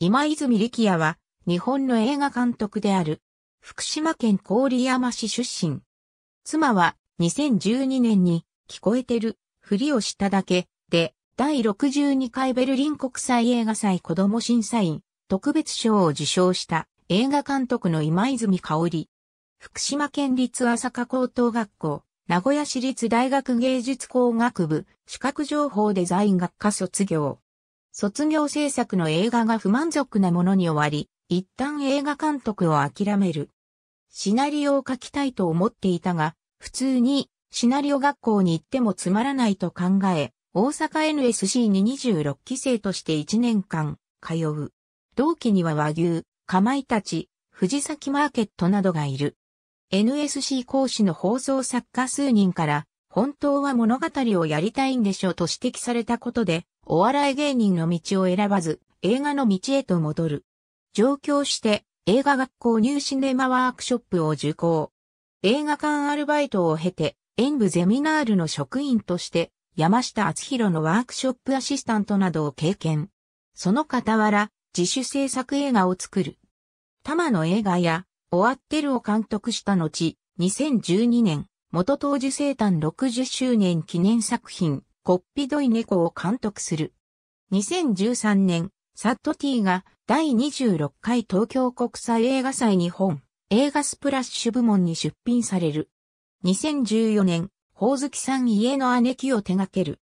今泉力也は、日本の映画監督である、福島県郡山市出身。妻は、2012年に、聞こえてる、ふりをしただけ、で、第62回ベルリン国際映画祭子供審査員、特別賞を受賞した映画監督の今泉香織。福島県立朝霞高等学校、名古屋市立大学芸術工学部、視覚情報デザイン学科卒業。卒業制作の映画が不満足なものに終わり、一旦映画監督を諦める。シナリオを書きたいと思っていたが、普通にシナリオ学校に行ってもつまらないと考え、大阪 NSC に26期生として1年間通う。同期には和牛、かまいたち、藤崎マーケットなどがいる。NSC 講師の放送作家数人から、本当は物語をやりたいんでしょうと指摘されたことで、お笑い芸人の道を選ばず、映画の道へと戻る。上京して、映画学校入試ネマワークショップを受講。映画館アルバイトを経て、演舞ゼミナールの職員として、山下厚弘のワークショップアシスタントなどを経験。その傍ら、自主制作映画を作る。玉の映画や、終わってるを監督した後、2012年、元当時生誕60周年記念作品、こっぴどい猫を監督する。2013年、サットーが第26回東京国際映画祭日本映画スプラッシュ部門に出品される。2014年、ほおずきさん家の姉貴を手掛ける。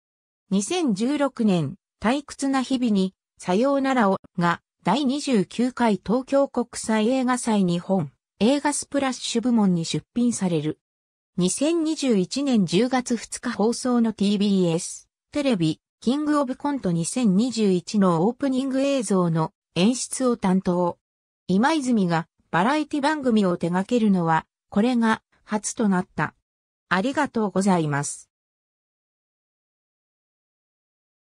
2016年、退屈な日々に、さようならを、が、第29回東京国際映画祭日本映画スプラッシュ部門に出品される。2021年10月2日放送の TBS テレビキングオブコント2021のオープニング映像の演出を担当。今泉がバラエティ番組を手掛けるのはこれが初となった。ありがとうございます。